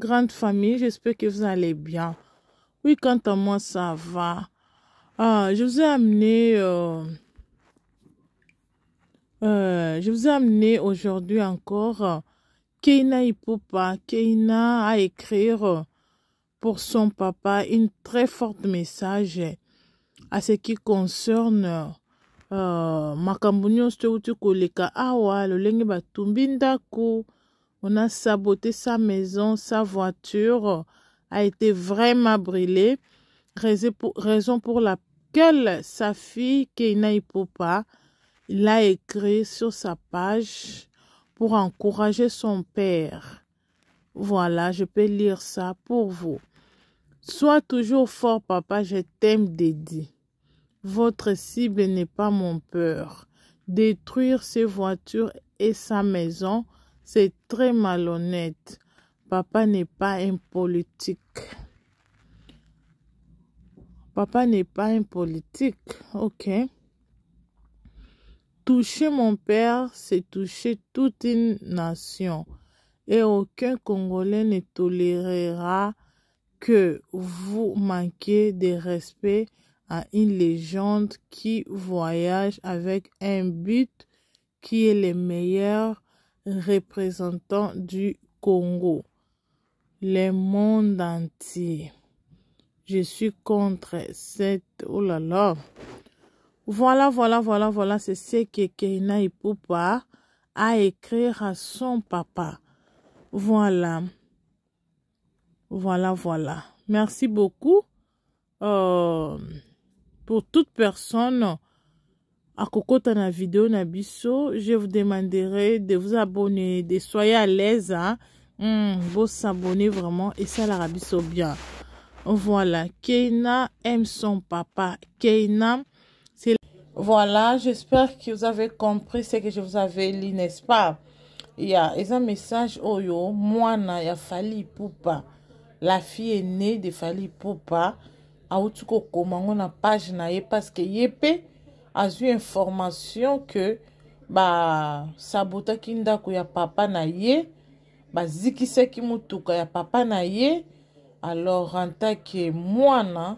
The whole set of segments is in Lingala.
grande famille, j'espère que vous allez bien. Oui, quant à moi, ça va. Ah, je vous ai amené, euh, euh, je vous ai amené aujourd'hui encore euh, Keina Ipopa. Keina à écrire euh, pour son papa une très forte message à ce qui concerne euh, makambo nyonso toyeuti koleka awa ah Lengi batumbi ndako on a saboté sa maison, sa voiture a été vraiment brûlée, raison pour laquelle sa fille Keina l'a écrit sur sa page pour encourager son père. Voilà, je peux lire ça pour vous. Sois toujours fort, papa, je t'aime, Dédi. Votre cible n'est pas mon peur. Détruire ses voitures et sa maison, c'est très malhonnête. Papa n'est pas un politique. Papa n'est pas un politique. Ok. Toucher mon père, c'est toucher toute une nation. Et aucun Congolais ne tolérera que vous manquez de respect à une légende qui voyage avec un but qui est le meilleur représentant du Congo, le monde entier. Je suis contre cette... Oh là là. Voilà, voilà, voilà, voilà, c'est ce que Keina Ipupa a écrit à son papa. Voilà. Voilà, voilà. Merci beaucoup euh, pour toute personne dans na vidéo na biso je vous demanderai de vous abonner de soyez à l'aise hein? Hmm, vraiment et vraiment la biso bien voilà keina aime son papa keina c'est voilà j'espère que vous avez compris ce que je vous avais dit n'est-ce pas Il y a un message oyo oh y ya fali poupa. la fille est née de fali pupa auti on na page na parce que ye azwi information ke basabotaki ndako ya papa na ye bazikisaki motuka ya papa na ye alors antake mwana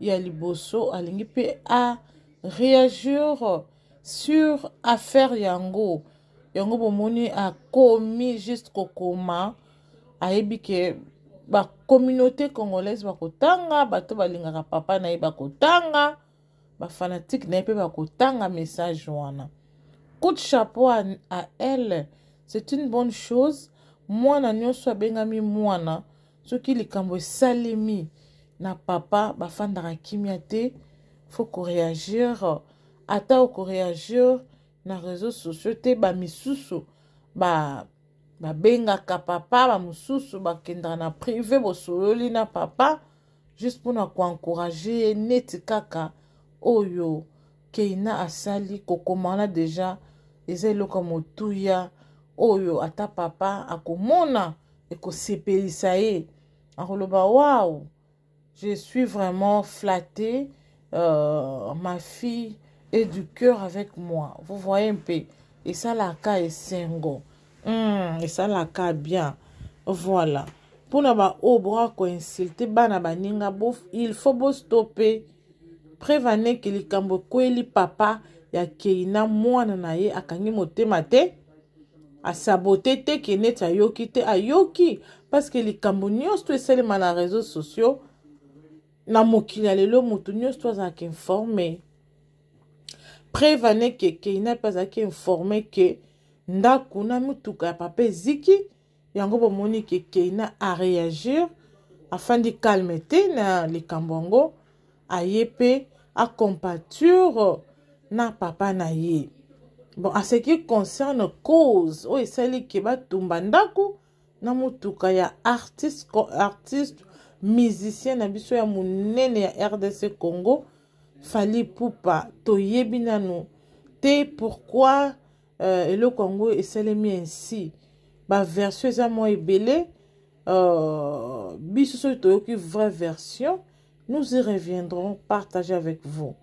ya liboso alingi mpe aréagir sur affaire yango yango bomoni akomi juste kokoma ayebi ke bacommunauté congolaise bakotanga bato balingaka papa na ye bakotanga bafanatike na ye mpe bakotanga message wana coup de chapeau à, à elle c'est une bonne chose mwana nyonso abengami mwana soki likambo esalemi na papa bafandaka kimia te faut koréagir ata okoréagir na réseau sociaux te bamisusu ba babengaka papa bamosusu bakendaka na privé bosololi na papa juste mpona koencourage ye neti kaka oyo keina asali kokoma wana deja eza eloko ya motuya oyo ata papa akomona ekosepelisa ye akoloba wao je suis vraiment flatté euh, ma fille est du cœur avec moi vous voyez mpe esalaka esengo mm, esalaka bien voilà mpona baoyo oh, bokoinsulte bana baninga il faut bostope preve aneke likambo ekweli papa ya kei na mwana na ye akangi motema te asabote te ke neti ayoki te ayoki parceke likambo nyonso to esalema na réseau sociaux na mokili ya lelo moto nyonso to azalaka informe preve aneke keina mpe azalaki informe ke ndako na mituka ya papa eziki yango bomoni ke keina aréagir afandi calme te na likambo yango aye mpe acompature na papa na ye bon en ce qui concerne cause oyo esali ke batumba ndako na motuka ya artiste, artiste musicien na biso ya monene ya rdc congo fali pupa toyebi nanu te pourkui euh, eloko yango esalemi ainsi baversion eza mwa ebele euh, biso soki toyoki vraie version Nous y reviendrons partager avec vous.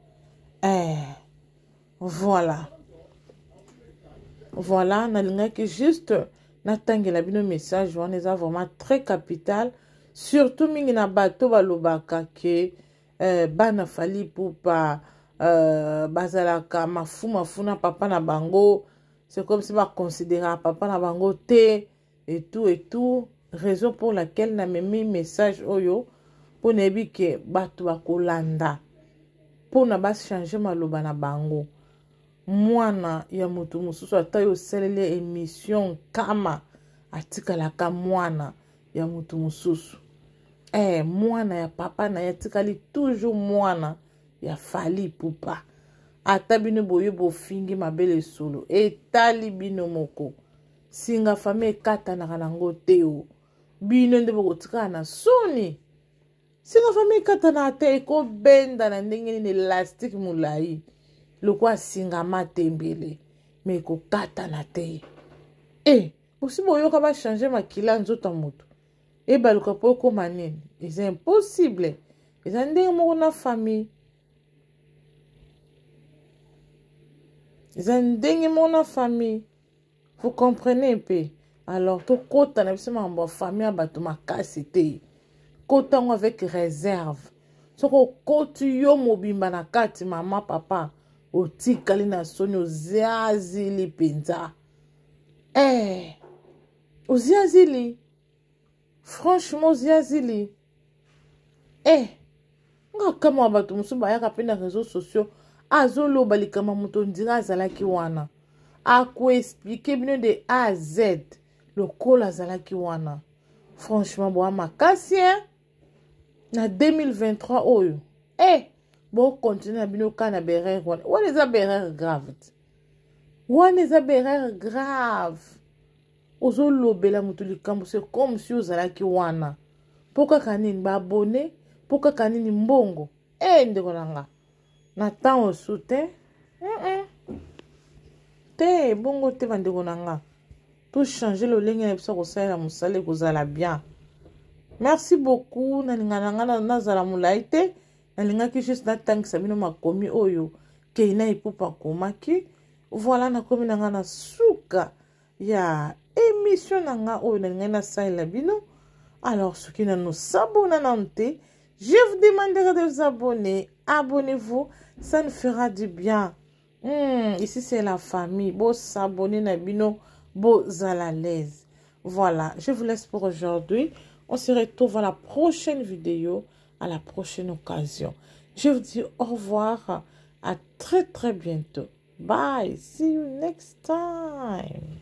Eh, voilà. Voilà, que juste message On vraiment très capital surtout mingi un balobaka eh, bana fali un euh, bazalaka Mafuma funa na papa na bango c'est comme si un papa na bango te et tout et tout raison pour laquelle un message oyo mpo na yebi ke bato bakolanda mpona bachange maloba na bango mwana ya moto mosusu ata oyo osaleli émission nkama atikalaka mwana ya moto mosusu eh, mwana ya papa na ye atikali toujours mwana ya fali pupa ata bino boye bofingi mabele solo etali bino moko singa fami ekatanaka nango te o bino nde bokotikala na soni singa fami ekatana te ekobenda na ndenge nini elastike molai lokwa asingama tembele me ekokatana te e osi boyoka bachange makila nzoto ya moto ebaluka mpo ekóma nini eza impossible eza ndenge moko na famille eza ndenge moko na famille vous comprenez mpe alors tokɔta na biso makambo ya famille ya bato makasi te okota yango avec réserve soki okoti yo mobimba na kati mama papa otikali na soni ozia zili mpenza eh, ozia zili franchement ozia zili eh, nga kama wa bato mosusu bayaka mpe na réseau sociaux azoloba likambo moto ondira azalaki wana akoexplike bino de a z lokola azalaki wana franchement boa makasi hein? na 2023 oyo e hey, bokontinue na bino ka na berere wana wana eza berere grave te wana eza berere grave ozolobela moto likambo se comme si ozalaki wana mpo kaka nini baabone mpo kaka nini mbongo e eh, hey, ndeko na nga na ntango osu te eh, eh. te bongo te bandeko na nga tochange lolenge na biso kosalela mosala ekozala bien merci beaucoup na lingana ngana na nga nazala molai te nalingaki juste natangisa bino makomi oyo keina epupa akomaki komaki voilà na komi na ngana suka ya émission na nga oyo nalingaki nasalela bino alors soki nano sabona nano te je vous demanderai de vous abonner abonnez-vous ça nous fera du bien hmm, ici c'est la famille s'abonner na bino bozala l'aise voilà je vous laisse pour aujourd'hui on se retrouve à la prochaine vidéo, à la prochaine occasion. Je vous dis au revoir à très très bientôt. Bye. See you next time.